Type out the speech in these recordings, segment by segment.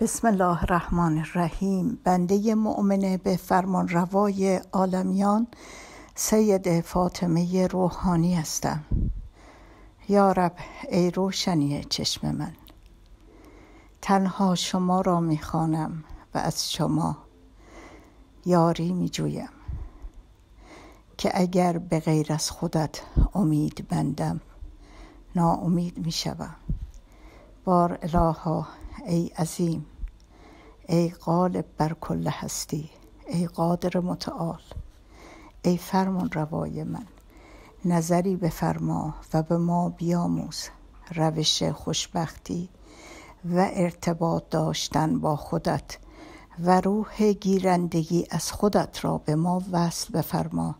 بسم الله الرحمن الرحیم بنده مؤمنه به فرمان روای عالمیان سید فاطمه روحانی هستم یا رب ای روشنی چشم من تنها شما را میخوانم و از شما یاری میجویم که اگر به غیر از خودت امید بندم ناامید میشوم بار الها ای عظیم ای غالب بر کل هستی ای قادر متعال ای فرمان روای من نظری بفرما و به ما بیاموز روش خوشبختی و ارتباط داشتن با خودت و روح گیرندگی از خودت را به ما وصل بفرما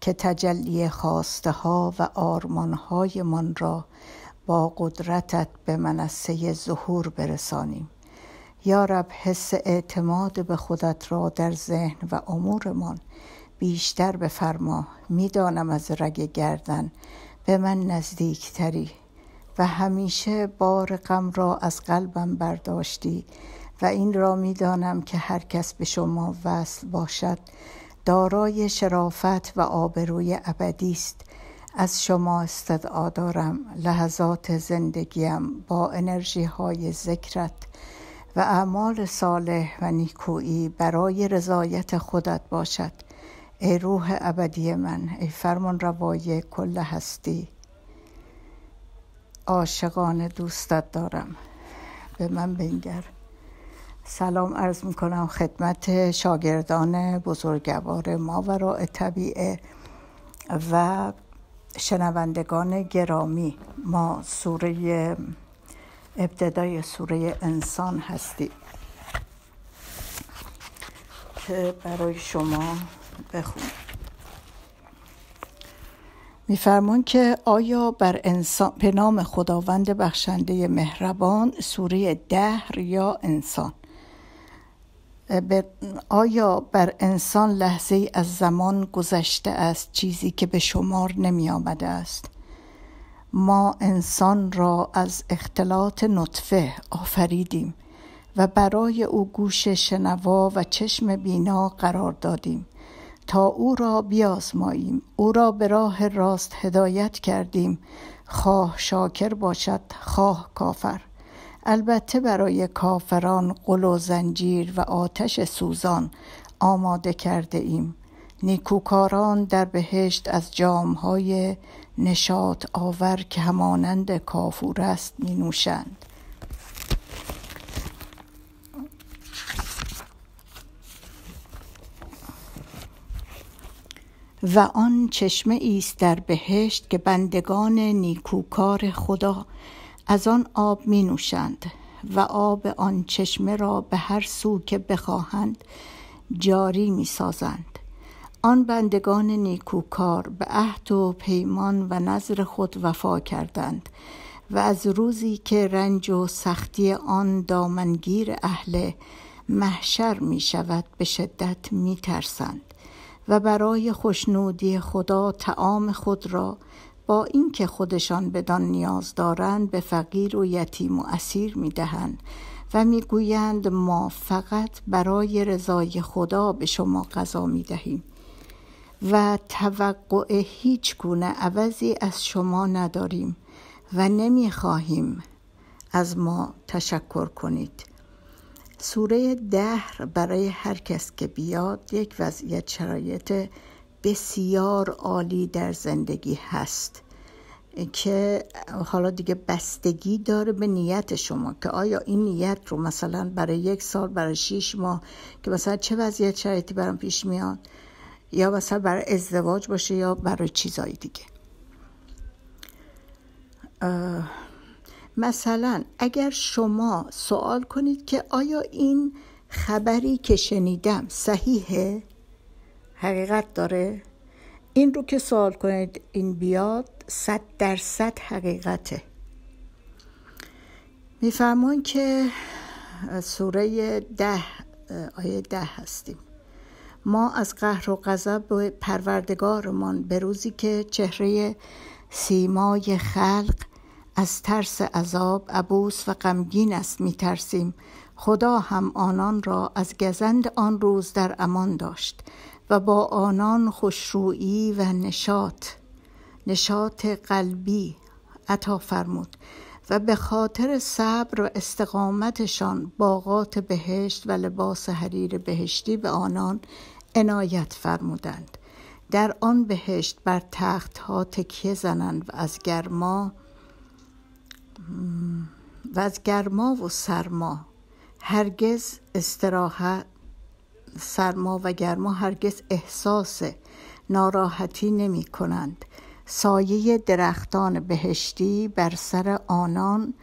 که تجلی خواسته ها و آرمان های من را با قدرتت به منصه ظهور برسانیم یا رب حس اعتماد به خودت را در ذهن و امورمان بیشتر بفرما میدانم از رگ گردن به من نزدیکتری و همیشه بار غم را از قلبم برداشتی و این را میدانم که هر کس به شما وصل باشد دارای شرافت و آبروی ابدی است از شما استدعا دارم لحظات زندگیم با انرژی های ذکرت و اعمال صالح و نیکویی برای رضایت خودت باشد ای روح ابدی من ای فرمان روای کل هستی عاشقان دوستت دارم به من بنگر سلام عرض می خدمت شاگردان بزرگوار و طبیعه و شنوندگان گرامی ما سوره ابتدای سوره انسان هستیم که برای شما بخون میفرمان که آیا بر انسان به نام خداوند بخشنده مهربان سوره دهر یا انسان آیا بر انسان لحظه از زمان گذشته است چیزی که به شمار نمی آمده است ما انسان را از اختلاط نطفه آفریدیم و برای او گوش شنوا و چشم بینا قرار دادیم تا او را بیازماییم او را به راه راست هدایت کردیم خواه شاکر باشد خواه کافر البته برای کافران قل و زنجیر و آتش سوزان آماده کرده ایم نیکوکاران در بهشت از جامهای نشاط آور که همانند کافور است می نوشند و آن چشمه است در بهشت که بندگان نیکوکار خدا از آن آب می نوشند و آب آن چشمه را به هر سو که بخواهند جاری می سازند آن بندگان نیکوکار به عهد و پیمان و نظر خود وفا کردند و از روزی که رنج و سختی آن دامنگیر اهل محشر می شود به شدت می ترسند و برای خوشنودی خدا تعام خود را با اینکه خودشان بدان نیاز دارند به فقیر و یتیم و اسیر میدهند و میگویند ما فقط برای رضای خدا به شما غذا دهیم و توقع هیچ گونه عوضی از شما نداریم و نمیخواهیم از ما تشکر کنید سوره دهر برای هر کس که بیاد یک وضعیت شرایط بسیار عالی در زندگی هست که حالا دیگه بستگی داره به نیت شما که آیا این نیت رو مثلا برای یک سال برای شیش ماه که مثلا چه وضعیت شرایطی برام پیش میاد یا مثلا برای ازدواج باشه یا برای چیزهای دیگه مثلا اگر شما سوال کنید که آیا این خبری که شنیدم صحیحه حقیقت داره این رو که سوال کنید این بیاد صد درصد حقیقته میفهمون که سوره ده آیه ده هستیم ما از قهر و غضب پروردگارمان به روزی که چهره سیمای خلق از ترس عذاب عبوس و غمگین است میترسیم خدا هم آنان را از گزند آن روز در امان داشت و با آنان خوشرویی و نشاط نشاط قلبی عطا فرمود و به خاطر صبر و استقامتشان باغات بهشت و لباس حریر بهشتی به آنان عنایت فرمودند در آن بهشت بر تخت ها تکیه زنند و از گرما و از گرما و سرما هرگز استراحت سرما و گرما هرگز احساس ناراحتی نمی کنند سایه درختان بهشتی بر سر آنان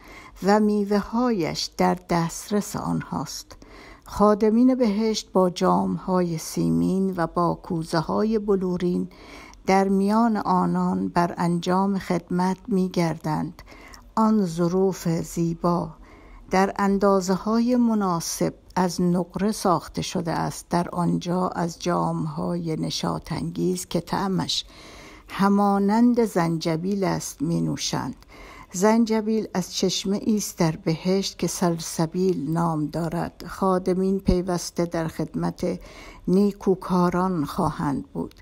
و میوه هایش در دسترس آنهاست خادمین بهشت با جام های سیمین و با کوزه های بلورین در میان آنان بر انجام خدمت می گردند. آن ظروف زیبا در اندازه های مناسب از نقره ساخته شده است در آنجا از جام های نشاتانگیز که تعمش همانند زنجبیل است می نوشند زنجبیل از چشمه است در بهشت که سلسبیل نام دارد خادمین پیوسته در خدمت نیکوکاران خواهند بود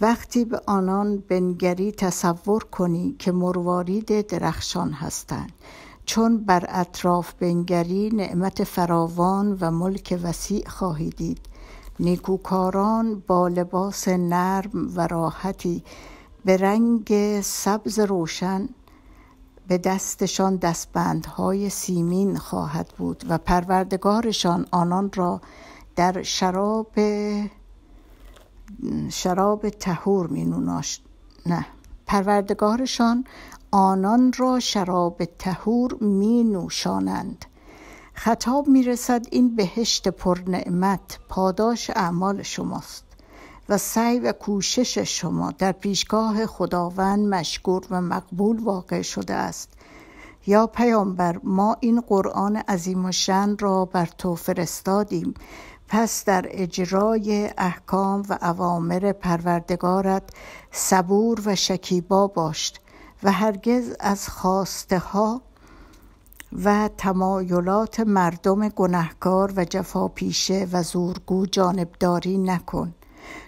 وقتی به آنان بنگری تصور کنی که مروارید درخشان هستند چون بر اطراف بنگری نعمت فراوان و ملک وسیع خواهی دید نیکوکاران با لباس نرم و راحتی به رنگ سبز روشن به دستشان دستبندهای سیمین خواهد بود و پروردگارشان آنان را در شراب شراب تهور می نه پروردگارشان آنان را شراب تهور می نوشانند خطاب می رسد این بهشت پر نعمت پاداش اعمال شماست و سعی و کوشش شما در پیشگاه خداوند مشکور و مقبول واقع شده است یا پیامبر ما این قرآن عظیم و شن را بر تو فرستادیم پس در اجرای احکام و اوامر پروردگارت صبور و شکیبا باشد و هرگز از خواسته ها و تمایلات مردم گنهکار و جفاپیشه و زورگو جانبداری نکن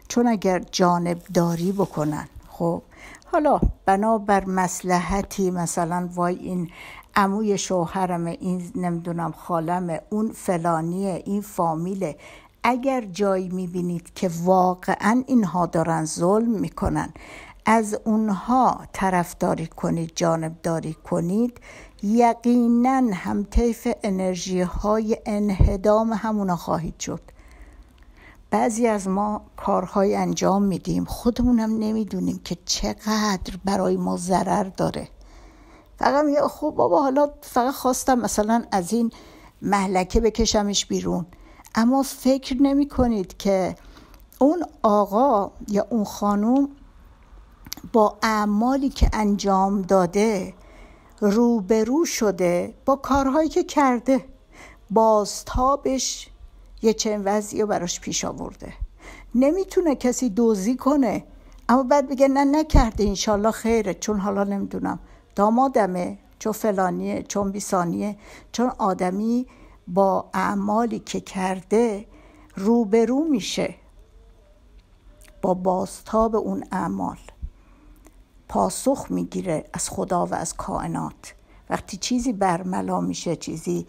چون اگر جانبداری بکنن خب حالا بنابر مسلحتی مثلا وای این عموی شوهرم این نمیدونم خالمه اون فلانیه این فامیله اگر جایی میبینید که واقعا اینها دارن ظلم میکنن از اونها طرفداری کنید جانبداری کنید یقینا هم طیف انرژی های انهدام همونا خواهید شد بعضی از ما کارهای انجام میدیم خودمونم نمیدونیم که چقدر برای ما ضرر داره فقط میگه خب بابا حالا فقط خواستم مثلا از این محلکه بکشمش بیرون اما فکر نمی کنید که اون آقا یا اون خانوم با اعمالی که انجام داده روبرو شده با کارهایی که کرده بازتابش یه چنین وضعی رو براش پیش آورده نمیتونه کسی دوزی کنه اما بعد بگه نه نکرده انشالله خیره چون حالا نمیدونم دامادمه چون فلانیه چون بیسانیه چون آدمی با اعمالی که کرده روبرو میشه با بازتاب اون اعمال پاسخ میگیره از خدا و از کائنات وقتی چیزی برملا میشه چیزی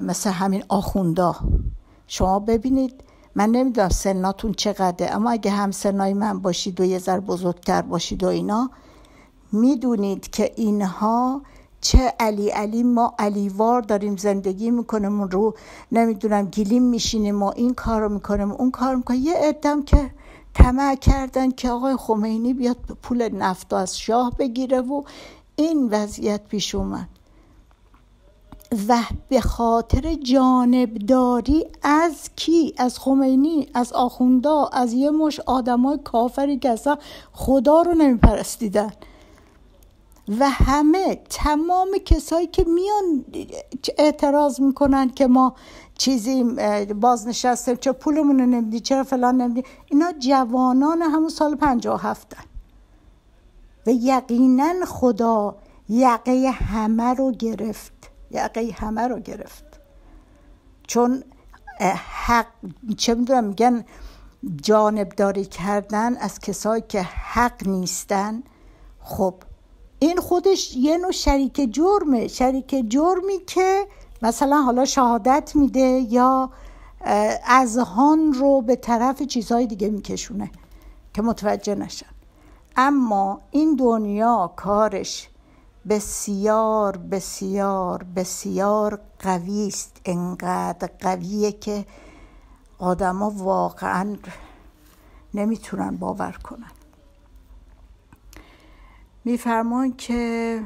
مثل همین آخوندا شما ببینید من نمیدونم سناتون چقدره اما اگه هم سنای من باشید و یه ذر بزرگتر باشید و اینا میدونید که اینها چه علی علی ما علیوار داریم زندگی میکنیم رو نمیدونم گیلیم میشینیم ما این کار رو میکنیم اون کار میکنیم یه ادم که طمع کردن که آقای خمینی بیاد پول نفت از شاه بگیره و این وضعیت پیش اومد و به خاطر جانبداری از کی از خمینی از آخوندا از یه مش آدمای کافری که اصلا خدا رو نمیپرستیدن و همه تمام کسایی که میان اعتراض میکنن که ما چیزی بازنشسته چه پولمون رو نمیدی چرا فلان نمیدی اینا جوانان همون سال پنجاه هفتن و یقینا خدا یقه همه رو گرفت یقه همه رو گرفت چون حق چه میدونم میگن جانبداری کردن از کسایی که حق نیستن خب این خودش یه نوع شریک جرمه شریک جرمی که مثلا حالا شهادت میده یا اذهان رو به طرف چیزهای دیگه میکشونه که متوجه نشن اما این دنیا کارش بسیار بسیار بسیار قوی است انقدر قویه که آدما واقعا نمیتونن باور کنن میفرمان که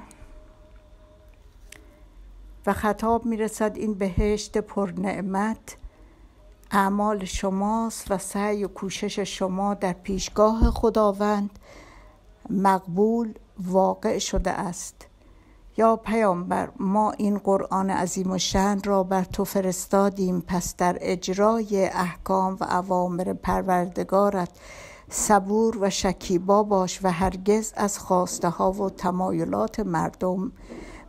و خطاب میرسد این بهشت پر نعمت اعمال شماست و سعی و کوشش شما در پیشگاه خداوند مقبول واقع شده است یا پیامبر ما این قرآن عظیم و شن را بر تو فرستادیم پس در اجرای احکام و اوامر پروردگارت صبور و شکیبا باش و هرگز از خواسته ها و تمایلات مردم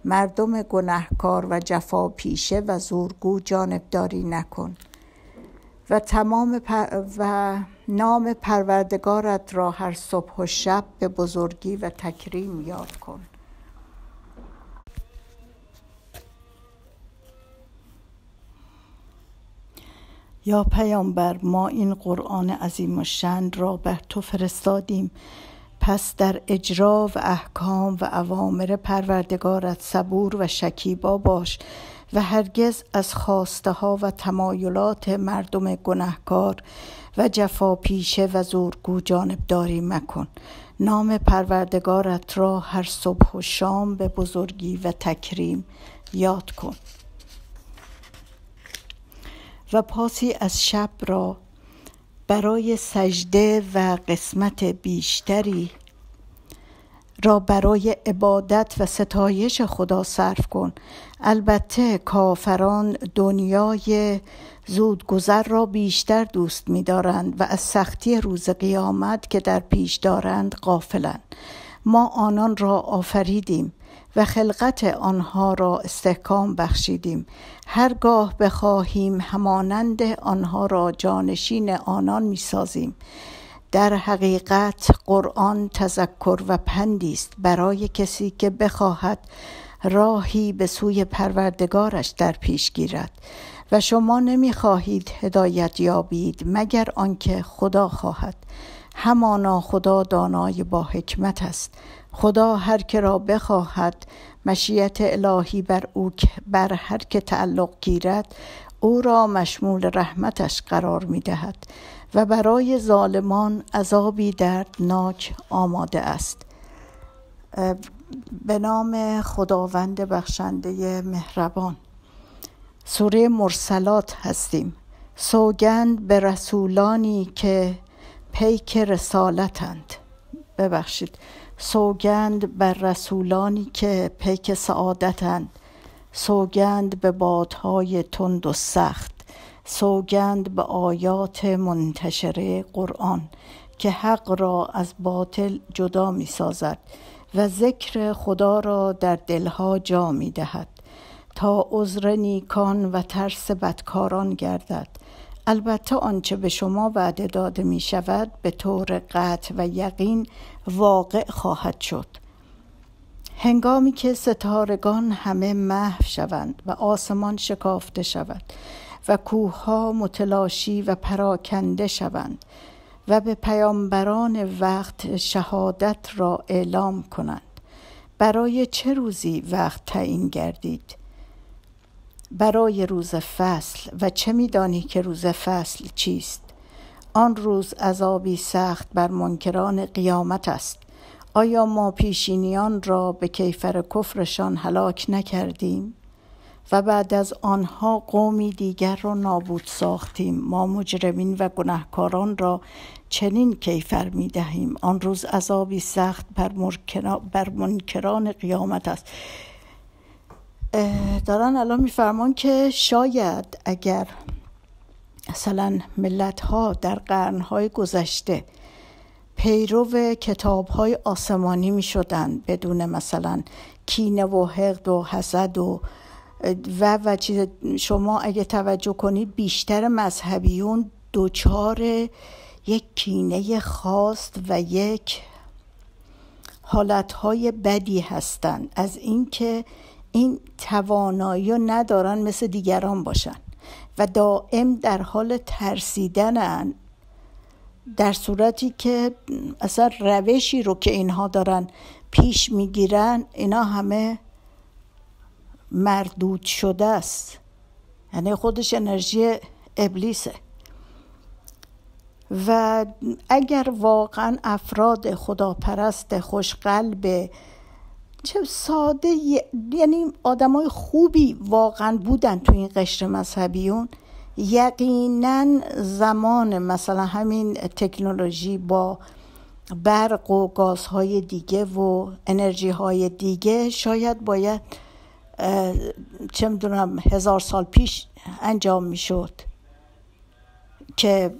مردم گنهکار و جفا پیشه و زورگو جانبداری نکن و تمام و نام پروردگارت را هر صبح و شب به بزرگی و تکریم یاد کن یا پیامبر ما این قرآن عظیم و شند را به تو فرستادیم پس در اجرا و احکام و اوامر پروردگارت صبور و شکیبا باش و هرگز از خواسته ها و تمایلات مردم گناهکار و جفا پیشه و زورگو جانبداری مکن نام پروردگارت را هر صبح و شام به بزرگی و تکریم یاد کن و پاسی از شب را برای سجده و قسمت بیشتری را برای عبادت و ستایش خدا صرف کن البته کافران دنیای زودگذر را بیشتر دوست می‌دارند و از سختی روز قیامت که در پیش دارند غافلند ما آنان را آفریدیم و خلقت آنها را استحکام بخشیدیم هرگاه بخواهیم همانند آنها را جانشین آنان میسازیم در حقیقت قرآن تذکر و پندی است برای کسی که بخواهد راهی به سوی پروردگارش در پیش گیرد و شما نمیخواهید هدایت یابید مگر آنکه خدا خواهد همانا خدا دانای با حکمت است خدا هر که را بخواهد مشیت الهی بر او بر هر که تعلق گیرد او را مشمول رحمتش قرار می دهد و برای ظالمان عذابی دردناک آماده است به نام خداوند بخشنده مهربان سوره مرسلات هستیم سوگند به رسولانی که پیک رسالتند ببخشید سوگند بر رسولانی که پیک سعادتند سوگند به بادهای تند و سخت سوگند به آیات منتشره قرآن که حق را از باطل جدا می سازد و ذکر خدا را در دلها جا می دهد تا عذر نیکان و ترس بدکاران گردد البته آنچه به شما وعده داده می شود به طور قطع و یقین واقع خواهد شد هنگامی که ستارگان همه محو شوند و آسمان شکافته شود و کوهها متلاشی و پراکنده شوند و به پیامبران وقت شهادت را اعلام کنند برای چه روزی وقت تعیین گردید؟ برای روز فصل و چه میدانی که روز فصل چیست آن روز عذابی سخت بر منکران قیامت است آیا ما پیشینیان را به کیفر کفرشان هلاک نکردیم و بعد از آنها قومی دیگر را نابود ساختیم ما مجرمین و گناهکاران را چنین کیفر می دهیم آن روز عذابی سخت بر, بر منکران قیامت است دارن الان میفرمان که شاید اگر مثلا ملت ها در قرن های گذشته پیرو کتاب های آسمانی می شدن بدون مثلا کینه و حقد و حسد و و و چیز شما اگه توجه کنید بیشتر مذهبیون دوچار یک کینه خاص و یک های بدی هستند از اینکه این توانایی رو ندارن مثل دیگران باشن و دائم در حال ترسیدنن در صورتی که اصلا روشی رو که اینها دارن پیش میگیرن اینا همه مردود شده است یعنی خودش انرژی ابلیسه و اگر واقعا افراد خداپرست خوشقلب چه ساده یعنی آدمای خوبی واقعا بودن تو این قشر مذهبیون یقینا زمان مثلا همین تکنولوژی با برق و گازهای دیگه و انرژی های دیگه شاید باید چه میدونم هزار سال پیش انجام میشد که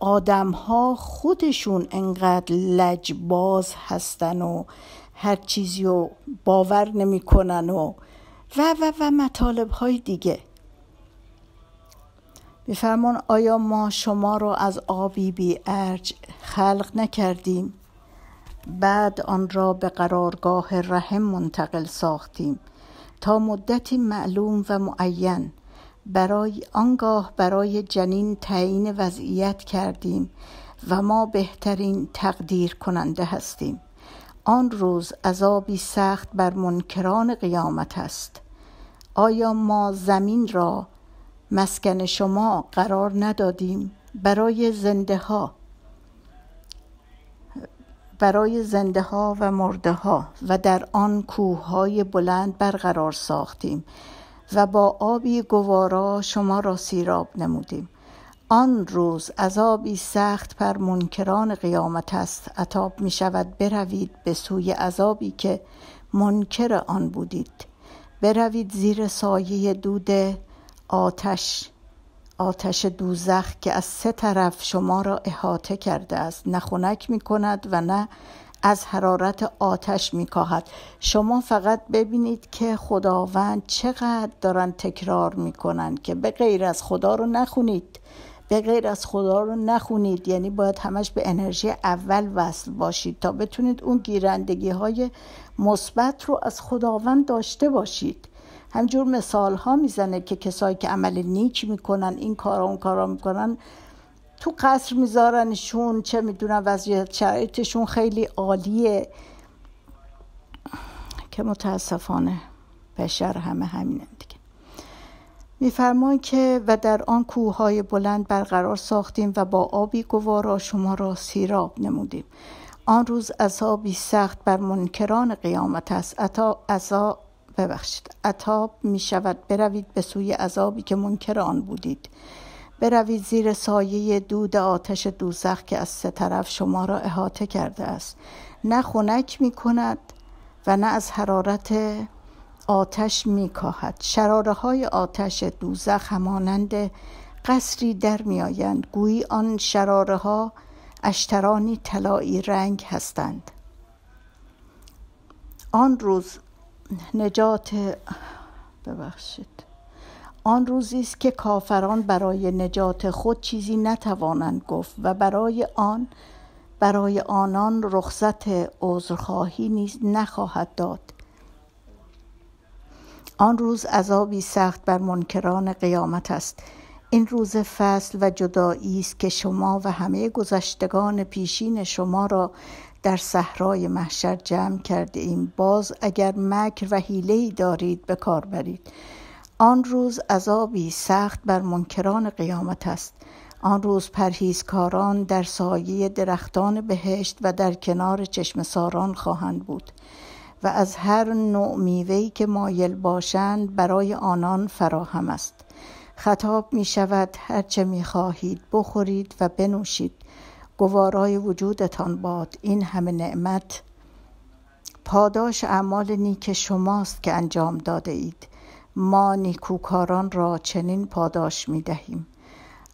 آدم ها خودشون انقدر لجباز هستن و هر چیزی رو باور نمیکنن و و و و مطالب های دیگه میفرمان آیا ما شما رو از آبی بی ارج خلق نکردیم بعد آن را به قرارگاه رحم منتقل ساختیم تا مدتی معلوم و معین برای آنگاه برای جنین تعیین وضعیت کردیم و ما بهترین تقدیر کننده هستیم آن روز عذابی سخت بر منکران قیامت است آیا ما زمین را مسکن شما قرار ندادیم برای زنده ها برای زنده ها و مرده ها و در آن کوه های بلند برقرار ساختیم و با آبی گوارا شما را سیراب نمودیم آن روز عذابی سخت بر منکران قیامت است عطاب می شود بروید به سوی عذابی که منکر آن بودید بروید زیر سایه دود آتش آتش دوزخ که از سه طرف شما را احاطه کرده است نه خنک می کند و نه از حرارت آتش می کاهد. شما فقط ببینید که خداوند چقدر دارن تکرار می کنند که به غیر از خدا رو نخونید به غیر از خدا رو نخونید یعنی باید همش به انرژی اول وصل باشید تا بتونید اون گیرندگی های مثبت رو از خداوند داشته باشید همجور مثال ها میزنه که کسایی که عمل نیک میکنن این کارا اون کارا میکنن تو قصر میذارنشون چه میدونن وضعیت شرایطشون خیلی عالیه که متاسفانه بشر همه همینه میفرمان که و در آن کوههای بلند برقرار ساختیم و با آبی گوارا شما را سیراب نمودیم آن روز عذابی سخت بر منکران قیامت است عطا عذاب ببخشید عطاب می شود بروید به سوی عذابی که منکر آن بودید بروید زیر سایه دود آتش دوزخ که از سه طرف شما را احاطه کرده است نه خنک می کند و نه از حرارت آتش میکاهد شراره های آتش دوزخ همانند قصری در آیند گویی آن شراره ها اشترانی طلایی رنگ هستند آن روز نجات ببخشید آن روزی است که کافران برای نجات خود چیزی نتوانند گفت و برای آن برای آنان رخصت عذرخواهی نیز نخواهد داد آن روز عذابی سخت بر منکران قیامت است این روز فصل و جدایی است که شما و همه گذشتگان پیشین شما را در صحرای محشر جمع کرده این باز اگر مکر و حیله دارید به کار برید آن روز عذابی سخت بر منکران قیامت است آن روز پرهیزکاران در سایه درختان بهشت و در کنار چشم ساران خواهند بود و از هر نوع میوهی که مایل باشند برای آنان فراهم است خطاب می شود هرچه می خواهید بخورید و بنوشید گوارای وجودتان باد این همه نعمت پاداش اعمال نیک شماست که انجام داده اید ما نیکوکاران را چنین پاداش می دهیم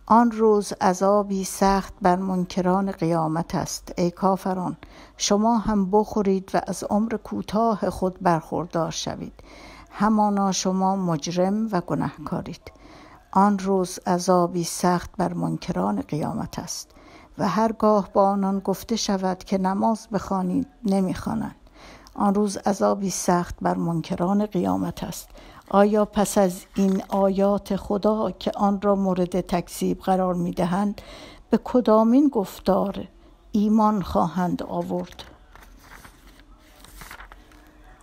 آن روز عذابی سخت بر منکران قیامت است ای کافران شما هم بخورید و از عمر کوتاه خود برخوردار شوید همانا شما مجرم و گناهکارید آن روز عذابی سخت بر منکران قیامت است و هرگاه با آنان گفته شود که نماز بخوانید نمیخوانند آن روز عذابی سخت بر منکران قیامت است آیا پس از این آیات خدا که آن را مورد تکذیب قرار می دهند به کدامین گفتار ایمان خواهند آورد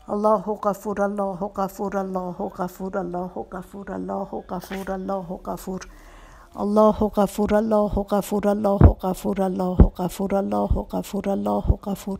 الله غفور الله غفور الله غفور الله غفور الله غفور الله غفور الله غفور الله غفور الله غفور الله غفور الله غفور الله غفور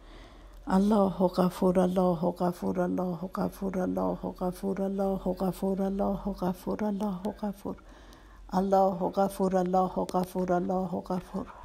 الله غفور الله غفور الله غفور الله غفور الله غفور الله غفور الله غفور الله غفور الله غفور الله غفور